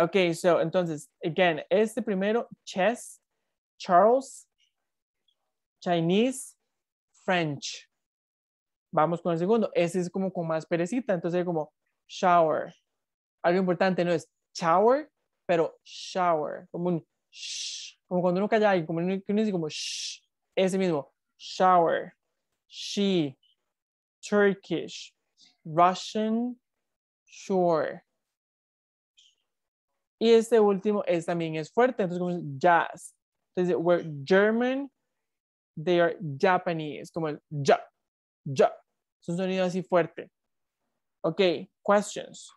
Ok, so entonces, again, este primero, chess, Charles, Chinese, French. Vamos con el segundo. Ese es como con más perecita, entonces como shower. Algo importante no es shower, pero shower, como un como cuando uno calla y como como shh, ese mismo, shower, she, Turkish, Russian, shore. Y este último es, también es fuerte, entonces como jazz. Entonces, we're German, they are Japanese, como el ja, ja. Es un sonido así fuerte. Ok, questions.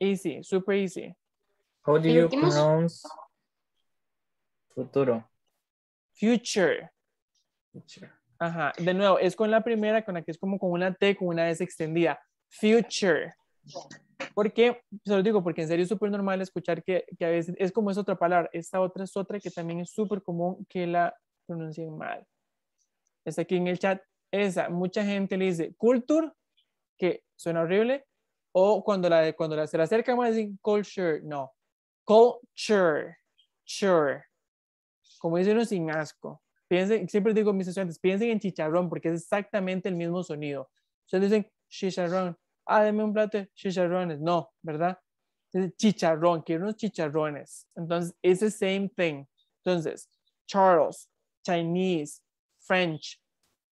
Easy, super easy. How do you pronounce futuro? Future. Future. Ajá, de nuevo, es con la primera, con la que es como con una T, con una S extendida. Future. Porque, se lo digo, porque en serio es súper normal escuchar que, que, a veces es como es otra palabra, esta otra es otra que también es súper común que la pronuncien mal. Está aquí en el chat, esa, mucha gente le dice culture, que suena horrible, o cuando, la, cuando la, se la acerca más dicen culture, no, culture, sure, como dicen uno sin asco. Piensen, siempre digo a mis estudiantes, piensen en chicharrón porque es exactamente el mismo sonido. Ustedes dicen chicharrón, ah, deme un plato de chicharrones. No, ¿verdad? Es chicharrón, quiero unos chicharrones. Entonces, es the same thing. Entonces, Charles, Chinese, French,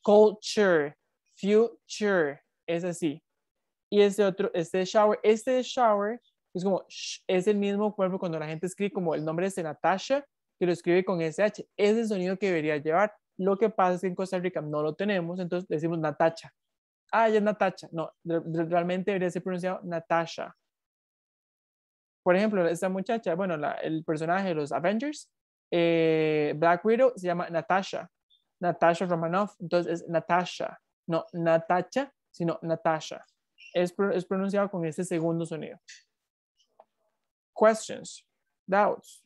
culture, future, es así. Y ese otro, este shower, este shower es como, es el mismo cuerpo cuando la gente escribe como el nombre de Natasha, que lo escribe con SH. el sonido que debería llevar. Lo que pasa es que en Costa Rica no lo tenemos, entonces decimos Natacha ah, ya es Natacha. No, realmente debería ser pronunciado Natasha. Por ejemplo, esta muchacha, bueno, el personaje de los Avengers, eh, Black Widow, se llama Natasha. Natasha Romanoff, entonces es Natasha. No Natacha, sino Natasha. Es, es pronunciado con este segundo sonido. Questions, doubts.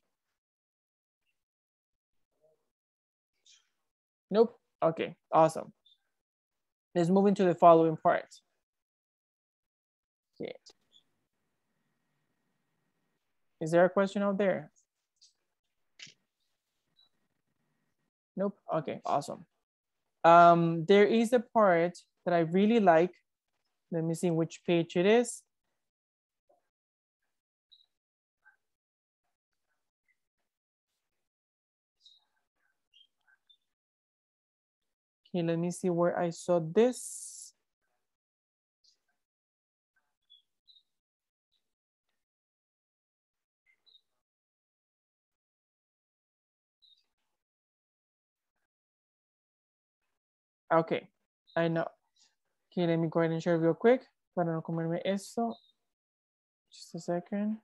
Nope. Okay, awesome. Let's move into the following part. Okay. Is there a question out there? Nope, okay, awesome. Um, there is a part that I really like. Let me see which page it is. Okay, let me see where I saw this. Okay, I know. Okay, let me go ahead and share real quick para no comerme esto. Just a second.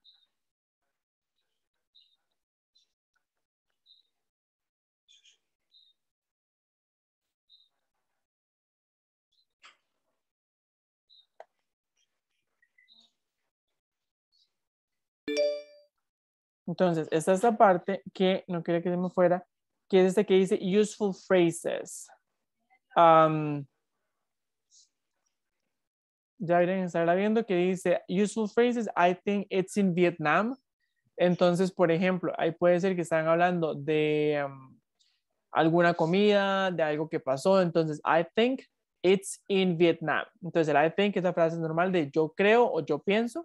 Entonces, esta es la parte que no quería que se me fuera, que es esta que dice useful phrases. Um, ya a estarla viendo que dice useful phrases, I think it's in Vietnam. Entonces, por ejemplo, ahí puede ser que están hablando de um, alguna comida, de algo que pasó. Entonces, I think it's in Vietnam. Entonces, el I think es la frase normal de yo creo o yo pienso.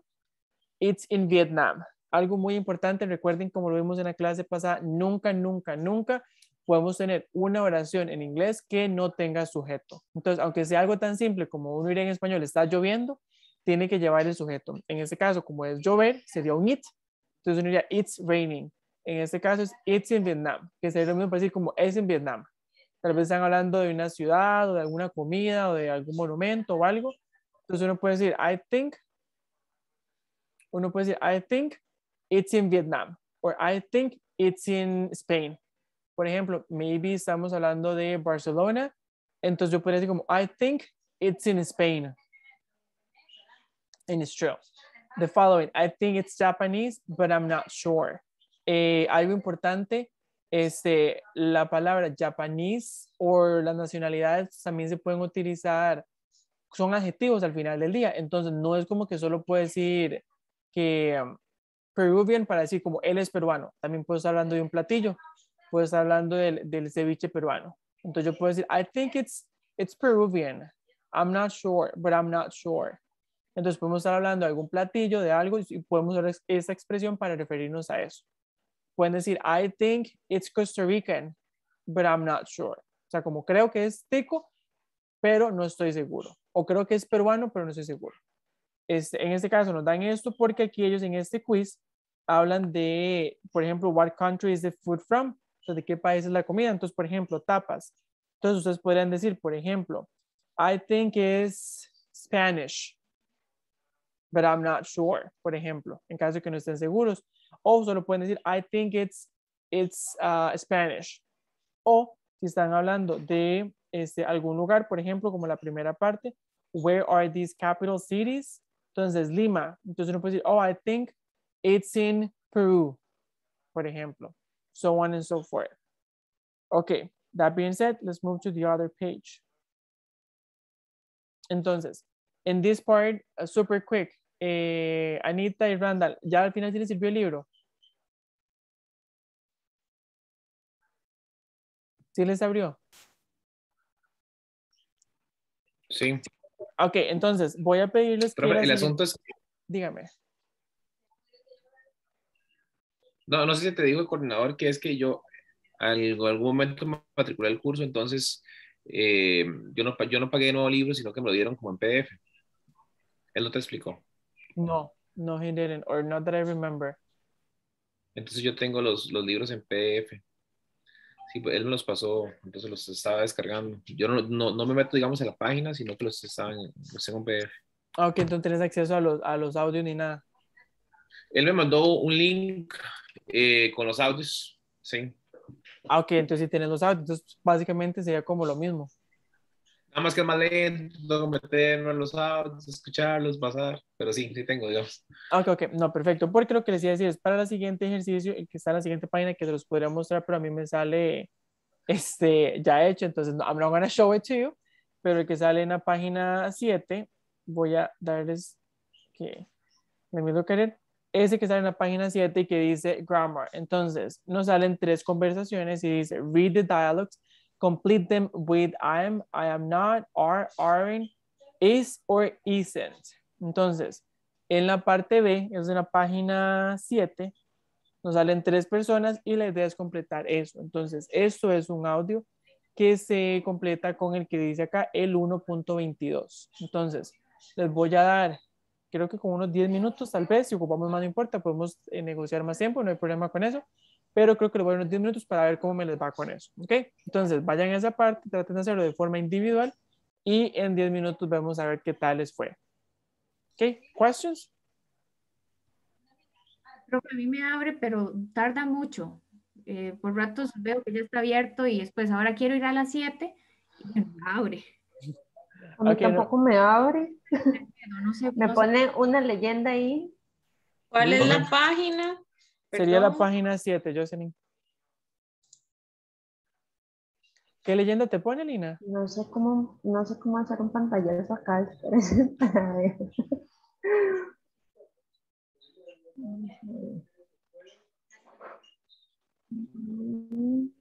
It's in Vietnam algo muy importante, recuerden como lo vimos en la clase pasada, nunca, nunca, nunca podemos tener una oración en inglés que no tenga sujeto. Entonces, aunque sea algo tan simple como uno diría en español, está lloviendo, tiene que llevar el sujeto. En este caso, como es llover, sería un it. Entonces uno diría, it's raining. En este caso es, it's in Vietnam, que sería lo mismo para decir como es en Vietnam. Tal vez están hablando de una ciudad o de alguna comida o de algún monumento o algo. Entonces uno puede decir, I think. Uno puede decir, I think it's in Vietnam or I think it's in Spain. Por ejemplo, maybe estamos hablando de Barcelona, entonces yo podría decir como I think it's in Spain. it's true. The following, I think it's Japanese, but I'm not sure. Eh, algo importante, este, la palabra Japanese o las nacionalidades también se pueden utilizar, son adjetivos al final del día. Entonces, no es como que solo puedes decir que um, Peruvian para decir como él es peruano. También puedo estar hablando de un platillo, puedo estar hablando del, ceviche peruano. Entonces yo puedo decir, I think it's, it's Peruvian. I'm not sure, but I'm not sure. Entonces podemos estar hablando de algún platillo, de algo, y podemos usar esa expresión para referirnos a eso. Pueden decir, I think it's Costa Rican, but I'm not sure. O sea, como creo que es tico, pero no estoy seguro. O creo que es peruano, pero no estoy seguro. Este, en este caso nos dan esto porque aquí ellos en este quiz hablan de, por ejemplo, what country is the food from, So de qué país es la comida. Entonces, por ejemplo, tapas. Entonces, ustedes podrían decir, por ejemplo, I think it's Spanish, but I'm not sure, por ejemplo, en caso de que no estén seguros. O solo pueden decir, I think it's, it's uh, Spanish. O si están hablando de este, algún lugar, por ejemplo, como la primera parte, where are these capital cities? Entonces, Lima. Entonces uno puede decir, oh, I think It's in Peru, por ejemplo. So on and so forth. Okay, that being said, let's move to the other page. Entonces, in this part, uh, super quick, eh, Anita y Randall, ¿ya al final sí les sirvió el libro? ¿Sí les abrió? Sí. Ok, entonces voy a pedirles... Pero que el asunto es... Dígame. No, no sé si te digo el coordinador que es que yo en algún momento me matriculé el curso, entonces eh, yo, no, yo no pagué nuevos nuevo libro, sino que me lo dieron como en PDF. Él no te explicó. No, no, he didn't, or not that I remember. Entonces yo tengo los, los libros en PDF. Sí, pues, él me los pasó, entonces los estaba descargando. Yo no, no, me meto, digamos, en la página, sino que los estaba en, en PDF. Ah, ok, entonces tienes acceso a los, a los audios ni nada. Él me mandó un link eh, con los audios, sí. Ah, ok, entonces si tienes los audios, entonces básicamente sería como lo mismo. Nada más que más más lento, meterme en los audios, escucharlos, pasar, pero sí, sí tengo, digamos. Ah, ok, ok, no, perfecto, porque lo que les iba a decir es para el siguiente ejercicio, el que está en la siguiente página que se los podría mostrar, pero a mí me sale este, ya hecho, entonces I'm not gonna show it to you, pero el que sale en la página 7, voy a darles que, me lo querer, ese que sale en la página 7 que dice grammar. Entonces, nos salen tres conversaciones y dice read the dialogues, complete them with I am, I am not, are, aren't, is or isn't. Entonces, en la parte B, es en la página 7, nos salen tres personas y la idea es completar eso. Entonces, esto es un audio que se completa con el que dice acá el 1.22. Entonces, les voy a dar creo que con unos 10 minutos tal vez, si ocupamos más no importa, podemos eh, negociar más tiempo, no hay problema con eso, pero creo que le voy a unos 10 minutos para ver cómo me les va con eso, ¿ok? Entonces, vayan a esa parte, traten de hacerlo de forma individual y en 10 minutos vamos a ver qué tal les fue. ¿Ok? ¿Questions? a mí me abre, pero tarda mucho. Eh, por ratos veo que ya está abierto y después ahora quiero ir a las 7 y me abre. A mí tampoco me abre. me pone una leyenda ahí. ¿Cuál es la página? Sería la página 7, Jocelyn. ¿Qué leyenda te pone, Lina? No sé cómo, no sé cómo hacer un pantallazo acá.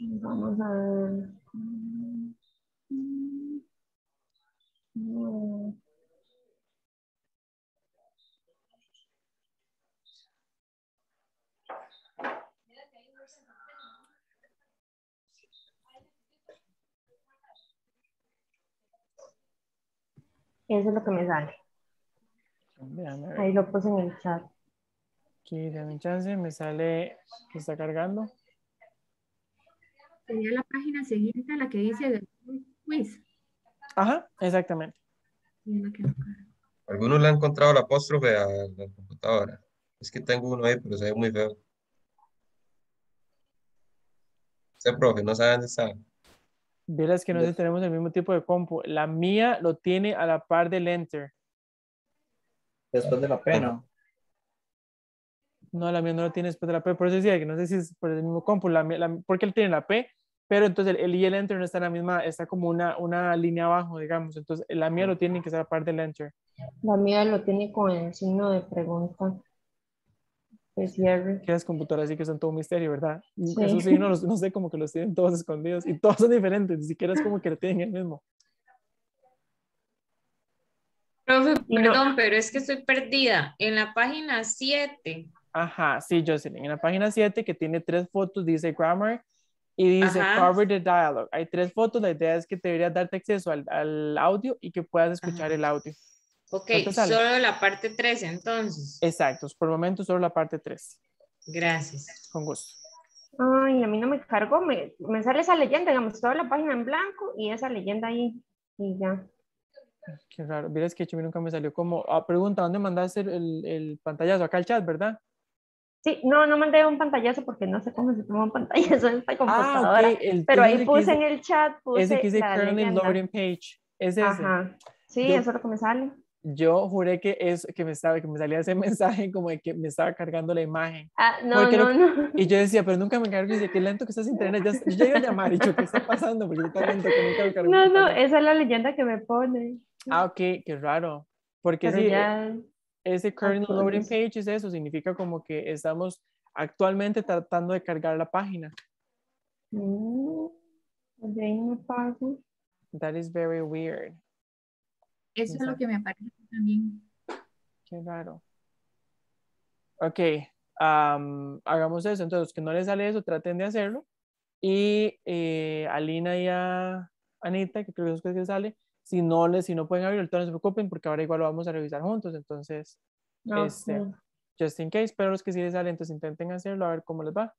vamos a ver. Eso es lo que me sale. Ahí lo puse en el chat. Aquí, dame chance, me sale que está cargando sería la página siguiente a la que dice del quiz. Ajá, exactamente. Algunos le han encontrado la apóstrofe a la computadora. Es que tengo uno ahí, pero se ve muy feo. Ese profe, no sabe dónde está. verás que no tenemos el mismo tipo de compu. La mía lo tiene a la par del Enter. Después de la P, ¿no? No, la mía no lo tiene después de la P. Por eso decía que no sé si es por el mismo compu. La, la, porque él tiene la P pero entonces el, y el enter no está en la misma, está como una, una línea abajo, digamos, entonces la mía lo tiene que ser aparte del enter. La mía lo tiene con el signo de pregunta. Es cierre. Que computadoras que son todo un misterio, ¿verdad? Sí. Esos signos, no sé, como que los tienen todos escondidos y todos son diferentes, ni siquiera es como que lo tienen el mismo. Profe, perdón, pero es que estoy perdida. En la página 7. Ajá, sí, Jocelyn. En la página 7 que tiene tres fotos, dice Grammar y dice cover the dialogue. Hay tres fotos, la idea es que te deberías darte acceso al, al audio y que puedas escuchar el audio. Ok, solo la parte 3 entonces. Exacto, por el momento solo la parte 3. Gracias. Con gusto. Ay, a mí no me cargó, me, me sale esa leyenda, digamos, toda la página en blanco y esa leyenda ahí y ya. Qué raro, es que a mí nunca me salió como, ah, pregunta, ¿dónde mandaste el, el, pantallazo? Acá el chat, ¿verdad? Sí, no, no mandé un pantallazo porque no sé cómo se toma un pantallazo en esta ah, computadora. Pero ahí puse en el chat. Puse ese que dice Curling loading page. Es ese. Ajá. Sí, eso es lo que me sale. Yo juré que, es, que, me estaba, que me salía ese mensaje como de que me estaba cargando la imagen. Ah, no, no, Y yo decía, pero nunca me cargo. Y dice, qué lento que estás internet. Ya, yo iba a llamar y yo, ¿qué está pasando? Porque está lento que nunca me cargo. No, no, esa es la leyenda que me pone. Ah, ok, qué raro. Porque sí, eh, ese ah, current loading page es eso, significa como que estamos actualmente tratando de cargar la página. Mm, pues That is very weird. Eso es lo que me parece también. Qué raro. Ok, hagamos eso. Entonces, que no les sale eso, traten de hacerlo. Y eh, alina y Anita, que creo que es que sale, si no, les, si no pueden abrirlo, no se preocupen porque ahora igual lo vamos a revisar juntos. Entonces, este, just in case, pero los que sí les sale, entonces intenten hacerlo a ver cómo les va.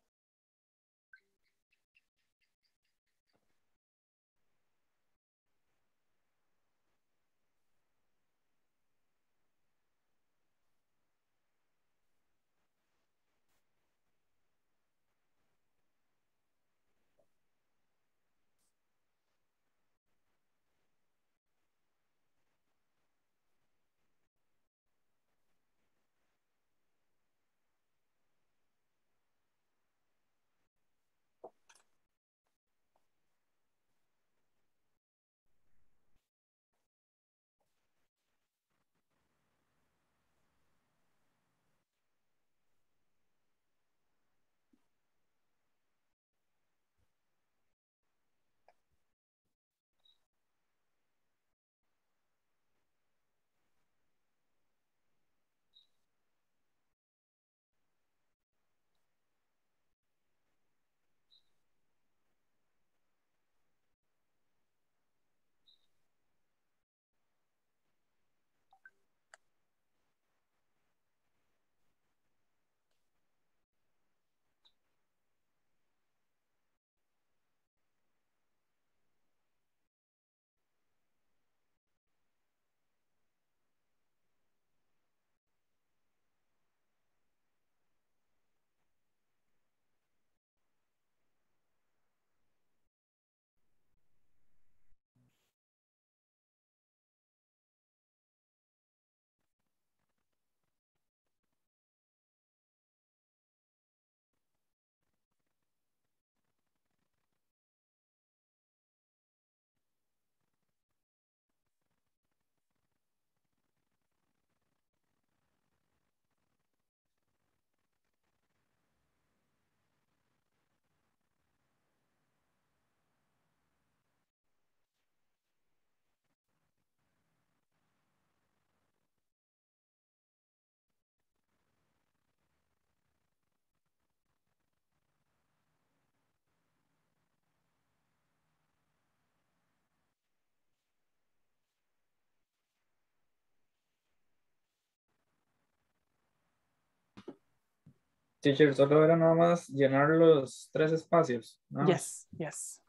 Teacher, solo era nada más llenar los tres espacios. ¿no? Yes, yes.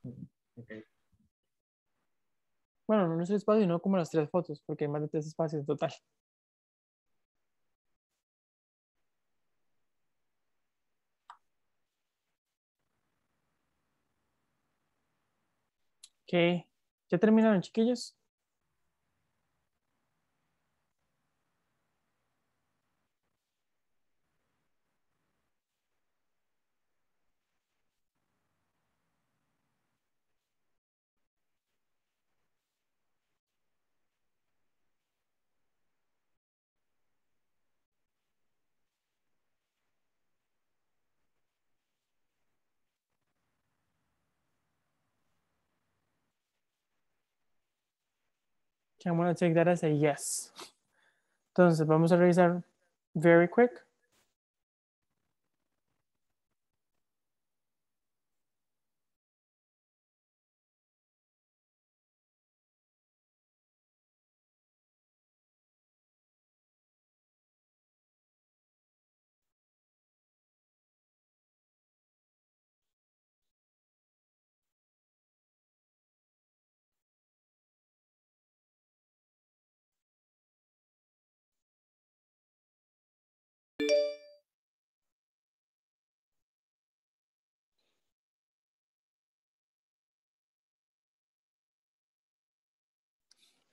Bueno, no es el espacio, no como las tres fotos, porque hay más de tres espacios en total. Ok. ¿Ya terminaron, chiquillos? I'm going to take that as a yes. Entonces, vamos a revisar very quick.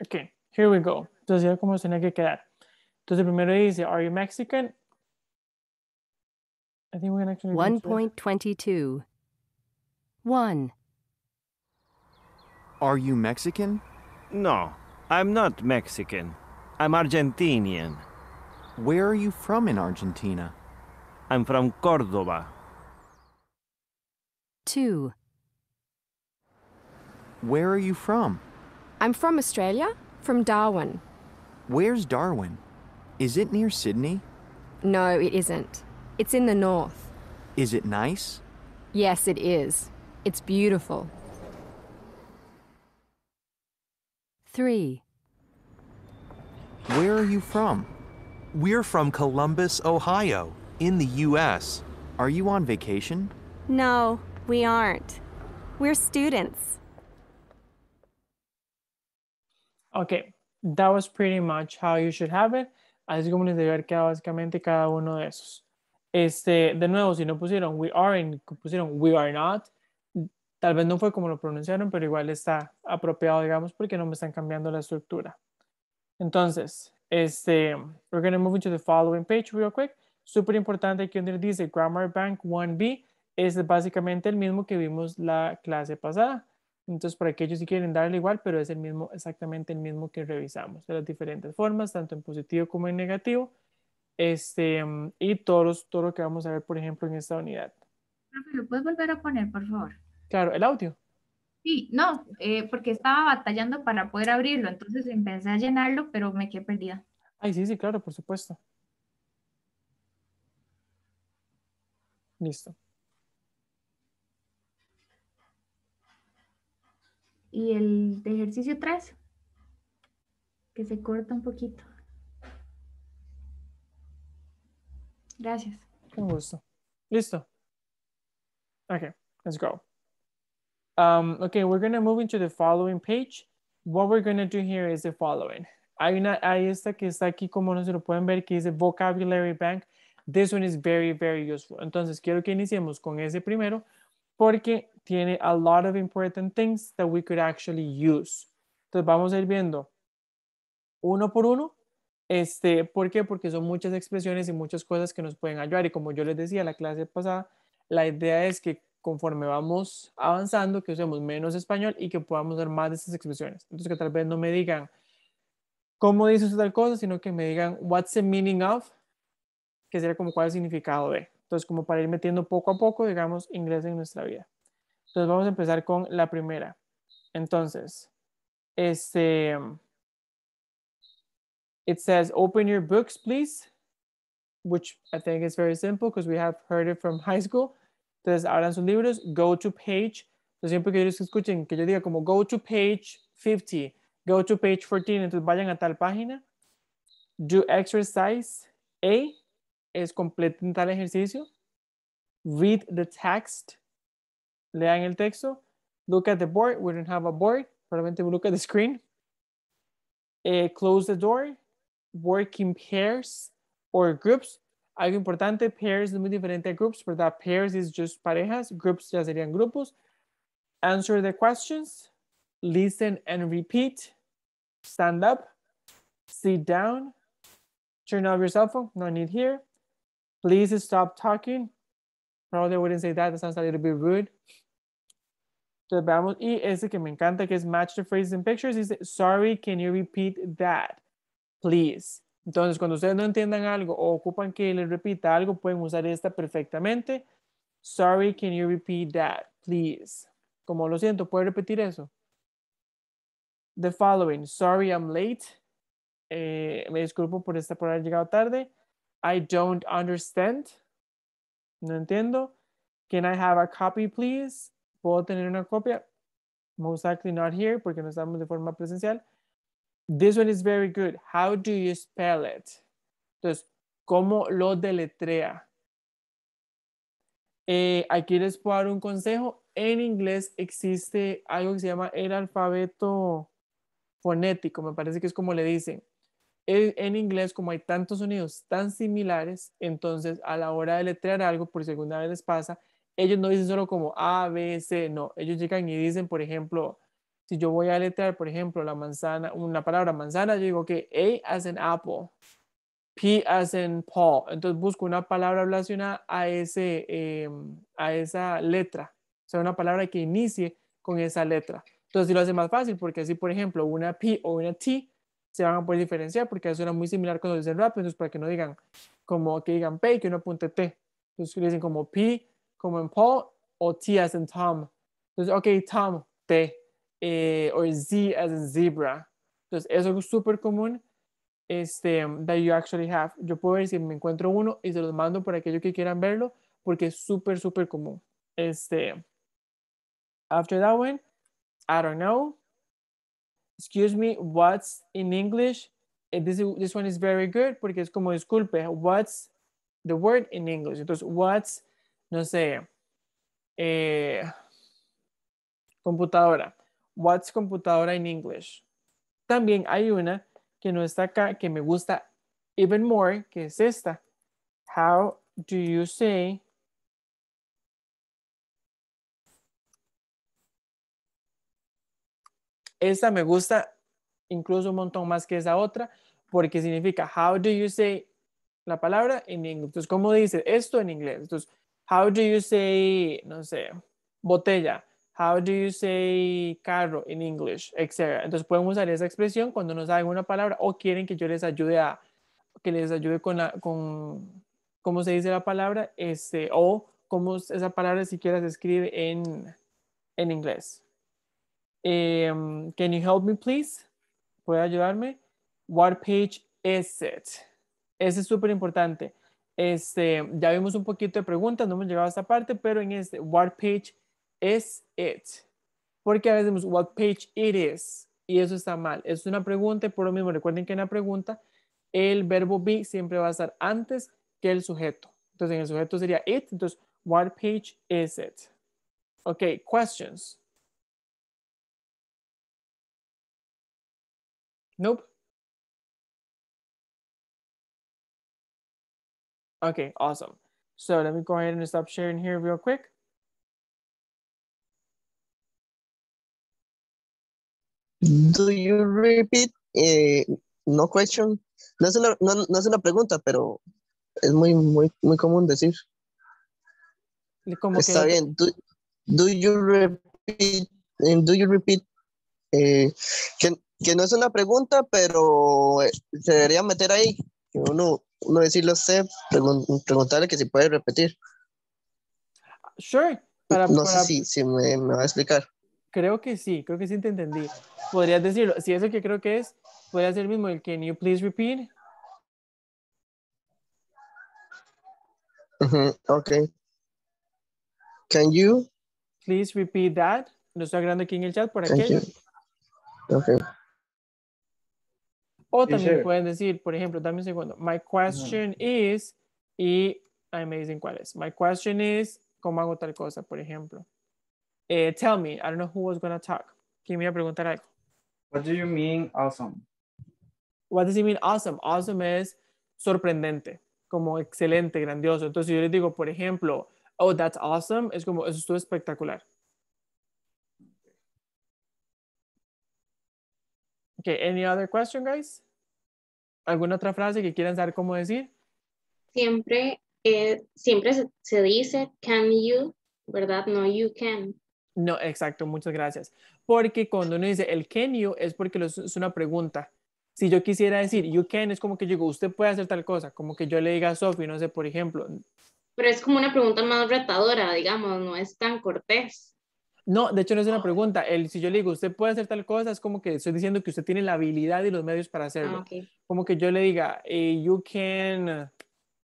Okay, here we go. Entonces, ya cómo se tiene que quedar. Entonces, primero dice, are you Mexican? I think we are going to actually... 1.22. 1. Are you Mexican? No, I'm not Mexican. I'm Argentinian. Where are you from in Argentina? I'm from Córdoba. 2. Where are you from? I'm from Australia, from Darwin. Where's Darwin? Is it near Sydney? No, it isn't. It's in the north. Is it nice? Yes, it is. It's beautiful. 3. Where are you from? We're from Columbus, Ohio, in the U.S. Are you on vacation? No, we aren't. We're students. Ok, that was pretty much how you should have it. Así como les debe haber quedado básicamente cada uno de esos. Este, de nuevo, si no pusieron we are pusieron we are not, tal vez no fue como lo pronunciaron, pero igual está apropiado, digamos, porque no me están cambiando la estructura. Entonces, este, we're going to move into the following page real quick. Súper importante, aquí donde dice Grammar Bank 1B, es básicamente el mismo que vimos la clase pasada. Entonces, para aquellos si quieren darle igual, pero es el mismo, exactamente el mismo que revisamos, de las diferentes formas, tanto en positivo como en negativo, este, y todo, todo lo que vamos a ver, por ejemplo, en esta unidad. ¿Lo puedes volver a poner, por favor? Claro, el audio. Sí, no, eh, porque estaba batallando para poder abrirlo, entonces empecé a llenarlo, pero me quedé perdida. Ay, sí, sí, claro, por supuesto. Listo. Y el ejercicio 3, que se corta un poquito. Gracias. Con gusto. Listo. Okay, let's go. Um, okay, we're to move into the following page. What we're going to do here is the following. Hay una, hay esta que está aquí como no se lo pueden ver que dice vocabulary bank. This one is very, very useful. Entonces quiero que iniciemos con ese primero porque tiene a lot of important things that we could actually use. Entonces vamos a ir viendo uno por uno. Este, ¿Por qué? Porque son muchas expresiones y muchas cosas que nos pueden ayudar. Y como yo les decía en la clase pasada, la idea es que conforme vamos avanzando, que usemos menos español y que podamos ver más de estas expresiones. Entonces, que tal vez no me digan cómo dice tal cosa, sino que me digan what's the meaning of, que sería como cuál es el significado de. Entonces, como para ir metiendo poco a poco, digamos, inglés en nuestra vida. Entonces vamos a empezar con la primera. Entonces, este, it says, open your books, please, which I think is very simple because we have heard it from high school. Entonces, abran sus libros, go to page. Entonces, siempre que ellos escuchen, que yo diga como go to page 50, go to page 14, entonces vayan a tal página. Do exercise A, es completen tal ejercicio. Read the text. lean el texto, look at the board, we don't have a board, Probably look at the screen, eh, close the door, work in pairs or groups. Algo importante, pairs es muy diferente a groups, that Pairs is just parejas, groups ya serían grupos. Answer the questions, listen and repeat, stand up, sit down, turn off your cell phone, no need here. Please stop talking, Probably wouldn't say that. That sounds a little bit rude. Entonces veamos, y ese que me encanta, que es match the phrases and pictures, dice, sorry, can you repeat that, please? Entonces, cuando ustedes no entiendan algo o ocupan que les repita algo, pueden usar esta perfectamente. Sorry, can you repeat that, please? Como lo siento, ¿puede repetir eso? The following, sorry, I'm late. Eh, me disculpo por, esta, por haber llegado tarde. I don't understand. No entiendo. Can I have a copy, please? ¿Puedo tener una copia? Most likely not here porque no estamos de forma presencial. This one is very good. How do you spell it? Entonces, ¿cómo lo deletrea? Eh, aquí les puedo dar un consejo. En inglés existe algo que se llama el alfabeto fonético, me parece que es como le dicen. En, inglés, como hay tantos sonidos tan similares, entonces a la hora de letrear algo, por segunda vez les pasa, ellos no dicen solo como A, B, C, no. Ellos llegan y dicen, por ejemplo, si yo voy a letrear, por ejemplo, la manzana, una palabra manzana, yo digo que A as in apple, P as in Paul. Entonces busco una palabra relacionada a, ese, em, a esa letra, o sea, una palabra que inicie con esa letra. Entonces, si lo hace más fácil, porque así, por ejemplo, una P o una T se van a poder diferenciar porque eso era muy similar cuando dicen rap, entonces para que no digan como que digan P y que uno apunte T. Entonces le dicen como P como en Paul o T as in Tom. Entonces, ok, Tom, T. Eh, o Z as in zebra. Entonces eso es súper común este, that you actually have. Yo puedo ver si me encuentro uno y se los mando para aquellos que quieran verlo porque es súper, súper común. Este, after that one, I don't know excuse me, what's in English? Eh, this, one is very good porque es como, disculpe, what's the word in English? Entonces, what's, no sé, eh, computadora. What's computadora in English? También hay una que no está acá, que me gusta even more, que es esta. How do you say Esta me gusta incluso un montón más que esa otra, porque significa how do you say la palabra en inglés. Entonces, ¿cómo dices esto en inglés? Entonces, how do you say, no sé, botella? How do you say carro en inglés? Entonces pueden usar esa expresión cuando no saben una palabra o quieren que yo les ayude a, que les ayude con, con cómo se dice la palabra, este, o cómo esa palabra siquiera se escribe en, en inglés. Em, can you help me, please? ¿Puede ayudarme? What page is it? Ese es súper importante. Este, ya vimos un poquito de preguntas, no hemos llegado a esta parte, pero en este, what page is it? Porque a veces decimos, what page it is, y eso está mal. Es una pregunta por lo mismo, recuerden que en la pregunta, el verbo be siempre va a estar antes que el sujeto. Entonces, en el sujeto sería it, entonces, what page is it? Ok, questions. Nope. Okay, awesome. So let me go ahead and stop sharing here real quick. Do you repeat? Eh, no question. No es, una, no, no es una pregunta, pero es muy, muy, muy común decir. Como Está que... bien. Do, do, you repeat? Eh, do you repeat? Eh, can, que no es una pregunta, pero eh, se debería meter ahí, que uno, uno decirlo a preguntarle que si puede repetir. Sure. no sé si, si me, va a explicar. Creo que sí, creo que sí te entendí. Podrías decirlo, si es eso que creo que es, podría ser mismo el can you please repeat. ok. Can you? Please repeat that. Lo estoy agregando aquí en el chat por aquí. Okay. O también pueden decir, por ejemplo, dame un segundo. My question is, y ahí me dicen cuál es. My question is, ¿cómo hago tal cosa, por ejemplo? Eh, tell me, I don't know who was going to talk. ¿Quién me iba a preguntar algo? What do you mean awesome? What does it mean awesome? Awesome es sorprendente, como excelente, grandioso. Entonces yo les digo, por ejemplo, oh, that's awesome, es como, eso estuvo espectacular. Okay, any other question, guys? ¿Alguna otra frase que quieran saber cómo decir? Siempre, eh, siempre se, dice can you, ¿verdad? No, you can. No, exacto, muchas gracias. Porque cuando uno dice el can you es porque es una pregunta. Si yo quisiera decir you can, es como que yo digo, usted puede hacer tal cosa, como que yo le diga a Sophie, no sé, por ejemplo. Pero es como una pregunta más retadora, digamos, no es tan cortés. No, de hecho no es una ah. pregunta. El, si yo le digo, usted puede hacer tal cosa, es como que estoy diciendo que usted tiene la habilidad y los medios para ah, hacerlo. Como que yo le diga, you can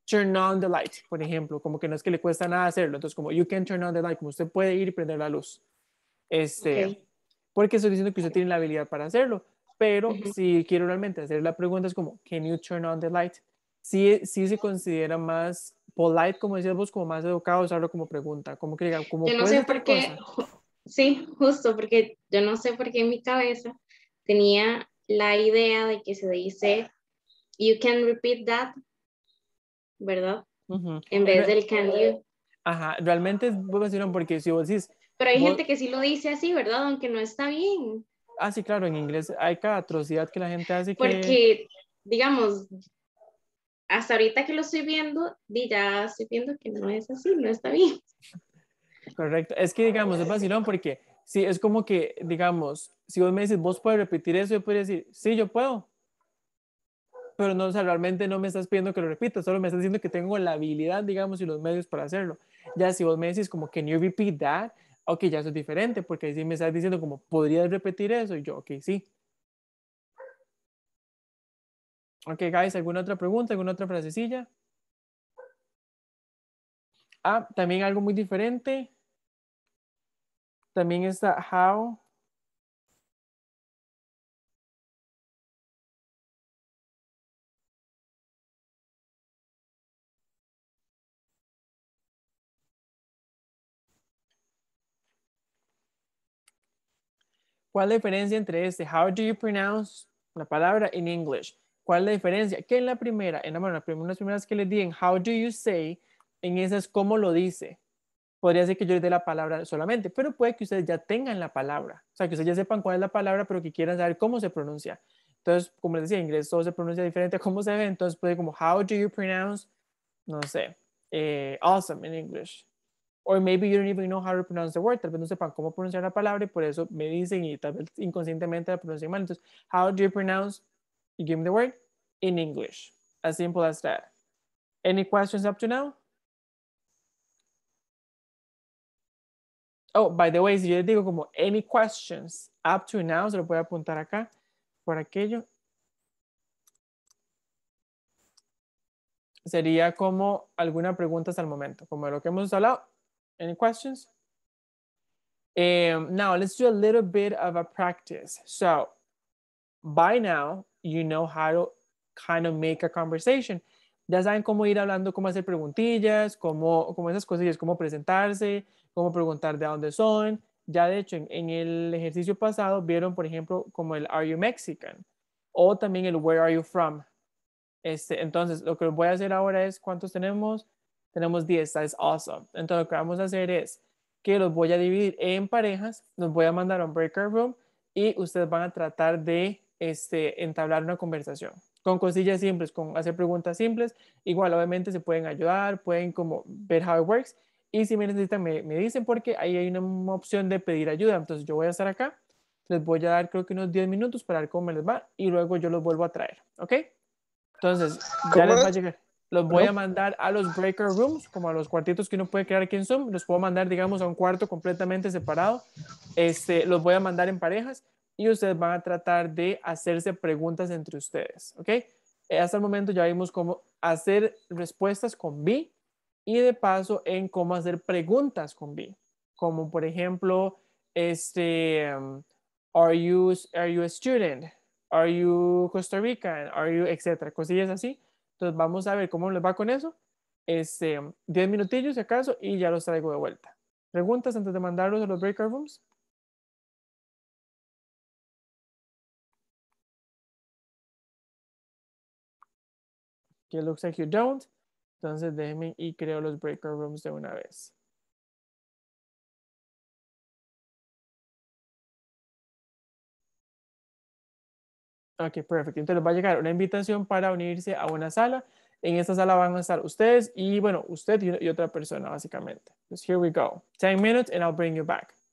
turn on the light, por ejemplo, como que no es que le cuesta nada hacerlo. Entonces, como you can turn on the light, como usted puede ir y prender la luz. Este, Porque estoy diciendo que usted tiene la habilidad para hacerlo. Pero si quiero realmente hacer la pregunta, es como, can you turn on the light? Sí, sí se considera más polite, como decías vos, como más educado usarlo como pregunta. Como que diga, como yo no Sí, justo, porque yo no sé por qué en mi cabeza tenía la idea de que se dice, you can repeat that, ¿verdad? En vez del can you. Ajá, realmente vos porque si vos decís... Pero hay gente que sí lo dice así, ¿verdad? Aunque no está bien. Ah, sí, claro, en inglés hay cada atrocidad que la gente hace. Porque, digamos, hasta ahorita que lo estoy viendo, ya estoy viendo que no es así, no está bien. Correcto. Es que, digamos, es vacilón porque sí, es como que, digamos, si vos me dices, vos puedes repetir eso, yo podría decir, sí, yo puedo. Pero no, o realmente no me estás pidiendo que lo repita, solo me estás diciendo que tengo la habilidad, digamos, y los medios para hacerlo. Ya si vos me decís como, can you repeat that? Ok, ya eso es diferente, porque ahí me estás diciendo como, ¿podrías repetir eso? Y yo, ok, sí. Ok, guys, ¿alguna otra pregunta? ¿Alguna otra frasecilla? Ah, también algo muy diferente también está how. ¿Cuál es la diferencia entre este? How do you pronounce la palabra en in English? ¿Cuál es la diferencia? Que en la primera, en la, bueno, las primeras que les di en How do you say, en esa es cómo lo dice podría ser que yo les dé la palabra solamente, pero puede que ustedes ya tengan la palabra, o sea, que ustedes ya sepan cuál es la palabra, pero que quieran saber cómo se pronuncia. Entonces, como les decía, en inglés todo se pronuncia diferente a cómo se ve, entonces puede como, how do you pronounce, no sé, eh, awesome in English. Or maybe you don't even know how to pronounce the word, tal vez no sepan cómo pronunciar la palabra y por eso me dicen y tal vez inconscientemente la pronuncian mal. Entonces, how do you pronounce, you give me the word, in English. As simple as that. Any questions up to now? Oh, by the way, si yo les digo como any questions up to now, se lo a apuntar acá por aquello. Sería como alguna pregunta hasta el momento, como lo que hemos hablado. Any questions? Um, now let's do a little bit of a practice. So by now you know how to kind of make a conversation. Ya saben cómo ir hablando, cómo hacer preguntillas, cómo, cómo esas cosillas, cómo presentarse, cómo preguntar de dónde son. Ya de hecho, en, el ejercicio pasado vieron, por ejemplo, como el Are you Mexican? O también el Where are you from? Este, entonces, lo que voy a hacer ahora es, ¿cuántos tenemos? Tenemos 10, that's awesome. Entonces, lo que vamos a hacer es que los voy a dividir en parejas, los voy a mandar a un breakout room y ustedes van a tratar de este, entablar una conversación con cosillas simples, con hacer preguntas simples. Igual, obviamente, se pueden ayudar, pueden como ver how it works y si me necesitan, me, me dicen porque ahí hay una opción de pedir ayuda. Entonces yo voy a estar acá, les voy a dar creo que unos 10 minutos para ver cómo me les va y luego yo los vuelvo a traer, ¿ok? Entonces ya les va a llegar. Los voy a mandar a los breaker rooms, como a los cuartitos que uno puede crear aquí en Zoom. Los puedo mandar, digamos, a un cuarto completamente separado. Este, los voy a mandar en parejas y ustedes van a tratar de hacerse preguntas entre ustedes, ¿ok? Eh, hasta el momento ya vimos cómo hacer respuestas con B y de paso en cómo hacer preguntas con B, como por ejemplo, este, um, are, you, are you a student? Are you Costa Rican? Are you, etcétera, cosillas así. Entonces vamos a ver cómo les va con eso. Este, 10 um, minutillos si acaso y ya los traigo de vuelta. ¿Preguntas antes de mandarlos a los breakout rooms? It looks like you don't. Entonces déjenme y creo los breaker rooms de una vez. Ok, perfecto. Entonces va a llegar una invitación para unirse a una sala. En esta sala van a estar ustedes y, bueno, usted y, otra persona, básicamente. Entonces, here we go. 10 minutes and I'll bring you back.